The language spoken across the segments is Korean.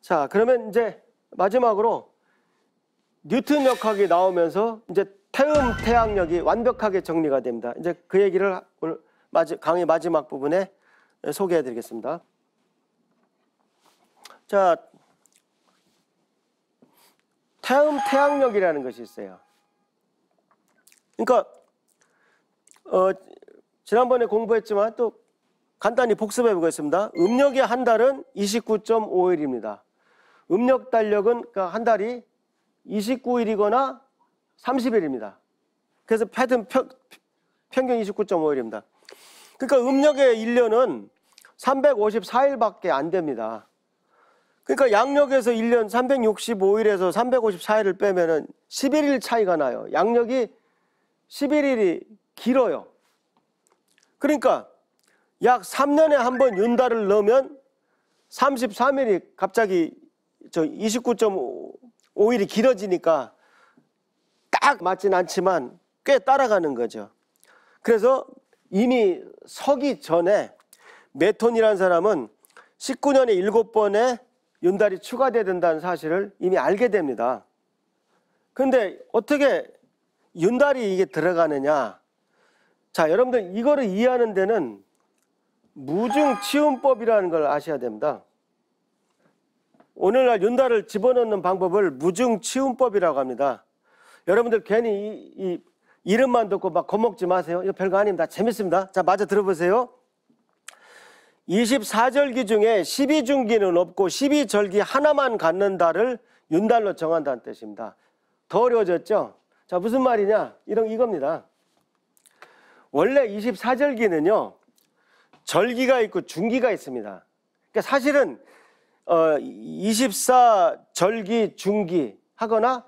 자, 그러면 이제 마지막으로 뉴턴 역학이 나오면서 이제 태음 태양력이 완벽하게 정리가 됩니다. 이제 그 얘기를 오늘 마지, 강의 마지막 부분에 소개해 드리겠습니다. 자, 태음 태양력이라는 것이 있어요. 그러니까 어, 지난번에 공부했지만 또 간단히 복습해 보겠습니다. 음력의 한 달은 29.5일입니다. 음력 달력은 그한 그러니까 달이 29일이거나 30일입니다. 그래서 패든 평, 평균 29.5일입니다. 그러니까 음력의 1년은 354일밖에 안 됩니다. 그러니까 양력에서 1년 365일에서 354일을 빼면은 11일 차이가 나요. 양력이 11일이 길어요. 그러니까 약 3년에 한 번윤달을 넣으면 33일이 갑자기 저 29.5일이 길어지니까 딱 맞진 않지만 꽤 따라가는 거죠. 그래서 이미 서기 전에 메톤이라는 사람은 19년에 7번에윤달이 추가돼야 된다는 사실을 이미 알게 됩니다. 그런데 어떻게 윤달이 이게 들어가느냐? 자, 여러분들 이거를 이해하는 데는 무중치음법이라는 걸 아셔야 됩니다. 오늘날 윤달을 집어넣는 방법을 무증치음법이라고 합니다. 여러분들 괜히 이, 이 이름만 듣고 막 겁먹지 마세요. 이거 별거 아닙니다. 재밌습니다. 자, 마저 들어보세요. 24절기 중에 12중기는 없고 12절기 하나만 갖는 달을 윤달로 정한다는 뜻입니다. 더 어려워졌죠? 자, 무슨 말이냐? 이런 이겁니다. 원래 24절기는요. 절기가 있고 중기가 있습니다. 그러니까 사실은 어, 24 절기 중기 하거나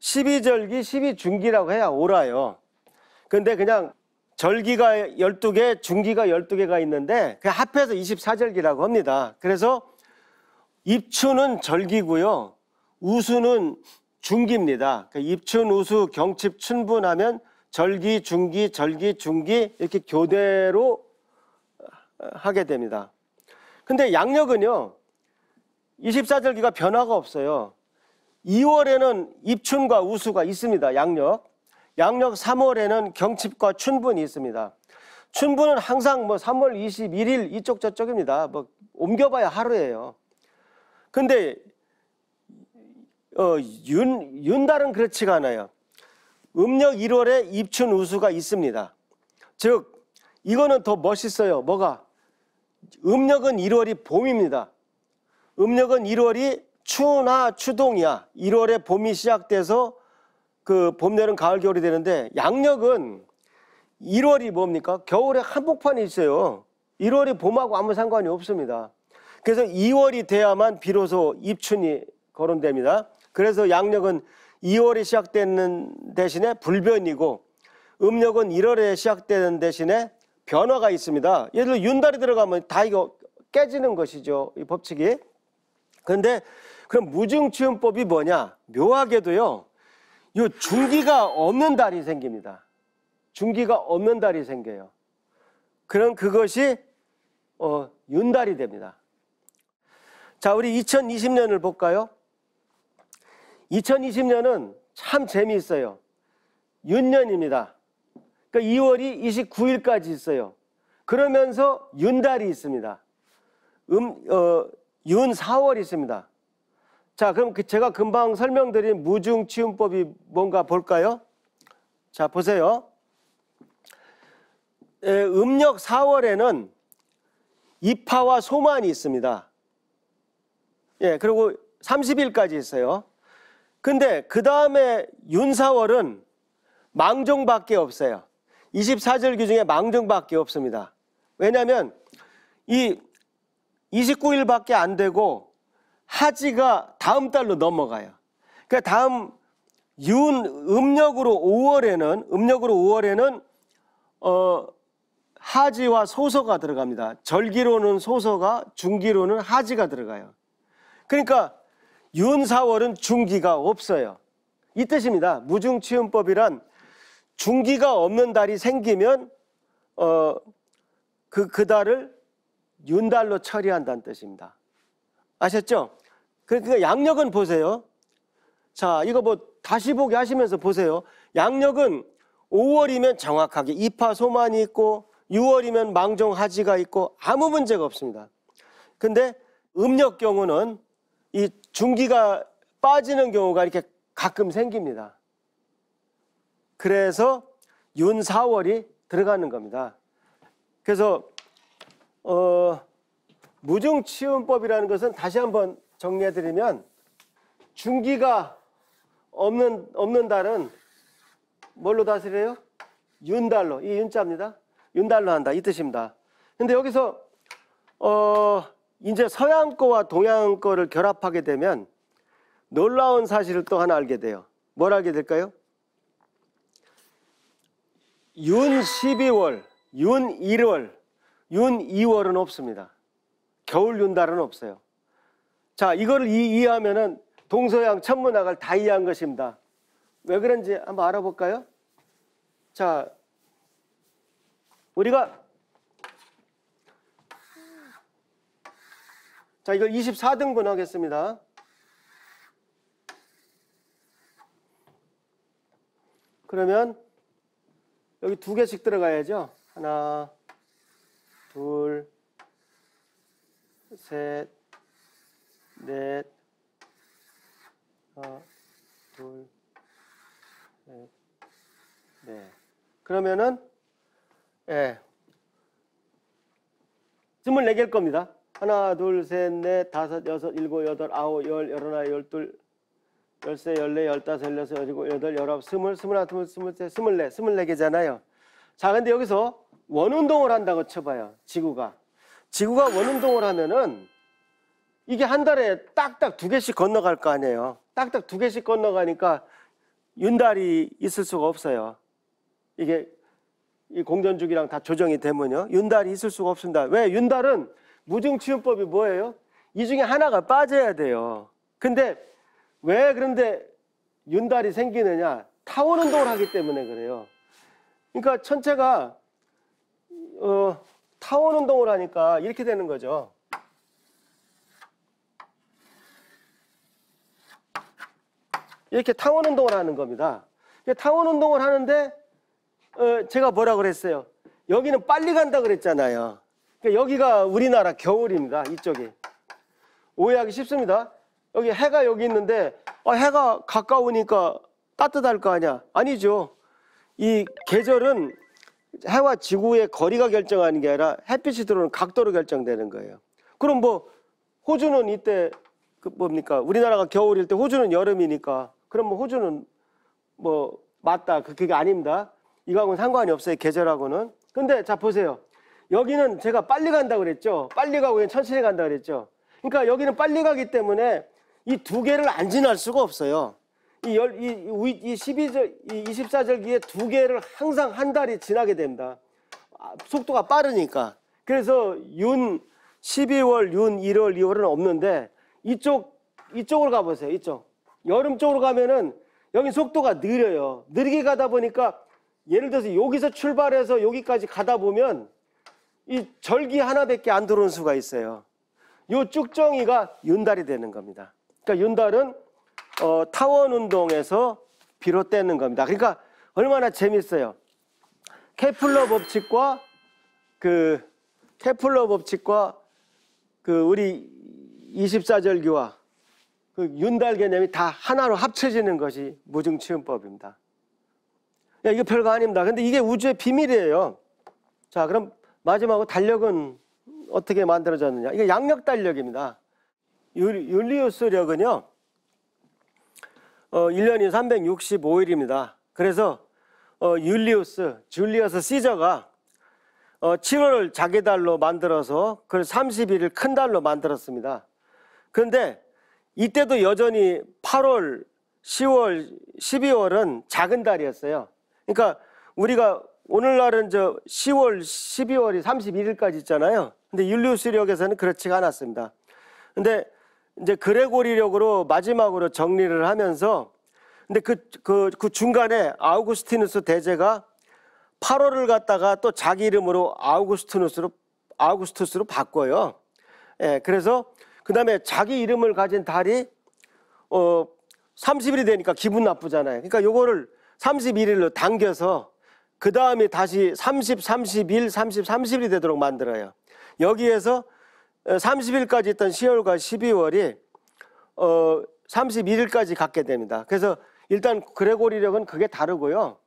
12절기 12중기라고 해야 오라요. 근데 그냥 절기가 12개, 중기가 12개가 있는데 그 합해서 24절기라고 합니다. 그래서 입춘은 절기고요. 우수는 중기입니다. 그 입춘, 우수, 경칩, 춘분하면 절기, 중기, 절기, 중기 이렇게 교대로 하게 됩니다. 근데 양력은요. 24절기가 변화가 없어요. 2월에는 입춘과 우수가 있습니다. 양력. 양력 3월에는 경칩과 춘분이 있습니다. 춘분은 항상 뭐 3월 21일 이쪽 저쪽입니다. 뭐 옮겨봐야 하루예요. 근데 어, 윤, 윤달은 그렇지가 않아요. 음력 1월에 입춘 우수가 있습니다. 즉, 이거는 더 멋있어요. 뭐가? 음력은 1월이 봄입니다. 음력은 1월이 추나 추동이야. 1월에 봄이 시작돼서 그 봄, 내는 가을, 겨울이 되는데 양력은 1월이 뭡니까? 겨울에 한복판이 있어요. 1월이 봄하고 아무 상관이 없습니다. 그래서 2월이 돼야만 비로소 입춘이 거론됩니다. 그래서 양력은 2월이 시작되는 대신에 불변이고 음력은 1월에 시작되는 대신에 변화가 있습니다. 예를 들어 윤달이 들어가면 다 이거 깨지는 것이죠. 이 법칙이. 그런데 그럼 무증추음법이 뭐냐? 묘하게도요. 이 중기가 없는 달이 생깁니다. 중기가 없는 달이 생겨요. 그럼 그것이 어, 윤달이 됩니다. 자, 우리 2020년을 볼까요? 2020년은 참 재미있어요. 윤년입니다. 그러니까 2월이 29일까지 있어요. 그러면서 윤달이 있습니다. 음, 어, 윤 4월이 있습니다. 자, 그럼 그 제가 금방 설명드린 무중치음법이 뭔가 볼까요? 자, 보세요. 에, 음력 4월에는 입하와 소만이 있습니다. 예, 그리고 30일까지 있어요. 근데 그 다음에 윤사월은 망종밖에 없어요. 24절기 중에 망종밖에 없습니다. 왜냐하면 이 29일밖에 안 되고 하지가 다음 달로 넘어가요. 그러니까 다음 윤 음력으로 5월에는 음력으로 5월에는 어 하지와 소서가 들어갑니다. 절기로는 소서가 중기로는 하지가 들어가요. 그러니까 윤 4월은 중기가 없어요. 이 뜻입니다. 무중치음법이란 중기가 없는 달이 생기면 어 그그 그 달을 윤달로 처리한다는 뜻입니다. 아셨죠? 그러니까 양력은 보세요. 자, 이거 뭐 다시 보기 하시면서 보세요. 양력은 5월이면 정확하게 입하소만이 있고 6월이면 망종하지가 있고 아무 문제가 없습니다. 근데 음력 경우는 이 중기가 빠지는 경우가 이렇게 가끔 생깁니다. 그래서 윤 4월이 들어가는 겁니다. 그래서 어, 무중치음법이라는 것은 다시 한번 정리해드리면 중기가 없는, 없는 달은 뭘로 다스려요? 윤달로. 이 윤자입니다. 윤달로 한다. 이 뜻입니다. 근데 여기서, 어, 이제 서양 거와 동양 거를 결합하게 되면 놀라운 사실을 또 하나 알게 돼요. 뭘 알게 될까요? 윤 12월, 윤 1월, 윤 2월은 없습니다. 겨울 윤달은 없어요. 자, 이거를 이해하면은 동서양 천문학을 다 이해한 것입니다. 왜 그런지 한번 알아볼까요? 자, 우리가 자, 이걸 24등분 하겠습니다. 그러면 여기 두 개씩 들어가야죠. 하나, 둘, 셋, 넷, 하나, 어, 둘, 넷, 네. 그러면은, 예. 24개일 겁니다. 하나, 둘, 셋, 넷, 다섯, 여섯, 일곱, 여덟, 아홉, 열, 열하나, 열둘, 열세, 열네, 열다섯, 열여섯, 열일곱, 여덟 열아홉, 스물, 스물하나, 스물셋, 스물넷, 스물네 개잖아요. 자, 근데 여기서 원운동을 한다고 쳐봐요. 지구가. 지구가 원운동을 하면은 이게 한 달에 딱딱 두 개씩 건너갈 거 아니에요. 딱딱 두 개씩 건너가니까 윤달이 있을 수가 없어요. 이게 이 공전주기랑 다 조정이 되면요. 윤달이 있을 수가 없습니다. 왜? 윤달은 무중치음법이 뭐예요? 이 중에 하나가 빠져야 돼요. 근데 왜 그런데 윤달이 생기느냐? 타원 운동을 하기 때문에 그래요. 그러니까 천체가 어, 타원 운동을 하니까 이렇게 되는 거죠. 이렇게 타원 운동을 하는 겁니다. 타원 운동을 하는데 어, 제가 뭐라 그랬어요? 여기는 빨리 간다 그랬잖아요. 그러니까 여기가 우리나라 겨울입니다. 이쪽이. 오해하기 쉽습니다. 여기 해가 여기 있는데 어, 해가 가까우니까 따뜻할 거 아니야. 아니죠. 이 계절은 해와 지구의 거리가 결정하는 게 아니라 햇빛이 들어오는 각도로 결정되는 거예요. 그럼 뭐 호주는 이때 그 뭡니까? 우리나라가 겨울일 때 호주는 여름이니까 그럼 뭐 호주는 뭐 맞다 그, 그게 아닙니다. 이거하고는 상관이 없어요 계절하고는. 근데 자 보세요. 여기는 제가 빨리 간다 그랬죠. 빨리 가고 천천히 간다 그랬죠. 그러니까 여기는 빨리 가기 때문에 이 두 개를 안 지날 수가 없어요. 이, 이, 이, 이 12절, 이 24절기에 두 개를 항상 한 달이 지나게 됩니다. 아, 속도가 빠르니까. 그래서 윤 12월, 윤 1월, 2월은 없는데 이쪽 이쪽으로 가보세요. 이쪽 여름 쪽으로 가면은 여기 속도가 느려요. 느리게 가다 보니까 예를 들어서 여기서 출발해서 여기까지 가다 보면 이 절기 하나밖에 안 들어온 수가 있어요. 요 쭉정이가 윤달이 되는 겁니다. 그러니까 윤달은 어, 타원 운동에서 비롯되는 겁니다. 그러니까 얼마나 재밌어요. 케플러 법칙과 그 케플러 법칙과 그 우리 24절기와 그 윤달 개념이 다 하나로 합쳐지는 것이 무증치음법입니다. 야, 이거 별거 아닙니다. 근데 이게 우주의 비밀이에요. 자, 그럼 마지막으로 달력은 어떻게 만들어졌느냐? 이게 양력 달력입니다. 율리우스력은요, 어, 1년이 365일입니다. 그래서 어, 율리우스, 줄리어스 시저가 어, 7월을 자기 달로 만들어서 그 31일 을큰 달로 만들었습니다. 그런데 이때도 여전히 8월, 10월, 12월은 작은 달이었어요. 그러니까 우리가 오늘날은 저 10월, 12월이 31일까지 있잖아요. 근데 율리우스력에서는 그렇지가 않았습니다. 근데 이제 그레고리력으로 마지막으로 정리를 하면서 근데 그, 그, 그 중간에 아우구스티누스 대제가 8월을 갖다가 또 자기 이름으로 아우구스티누스로 아우구스투스로 바꿔요. 예, 그래서 그 다음에 자기 이름을 가진 달이 어 30일이 되니까 기분 나쁘잖아요. 그러니까 요거를 31일로 당겨서 그 다음에 다시 30, 31, 30, 30일이 되도록 만들어요. 여기에서 30일까지 있던 10월과 12월이 어 31일까지 갖게 됩니다. 그래서 일단 그레고리력은 그게 다르고요.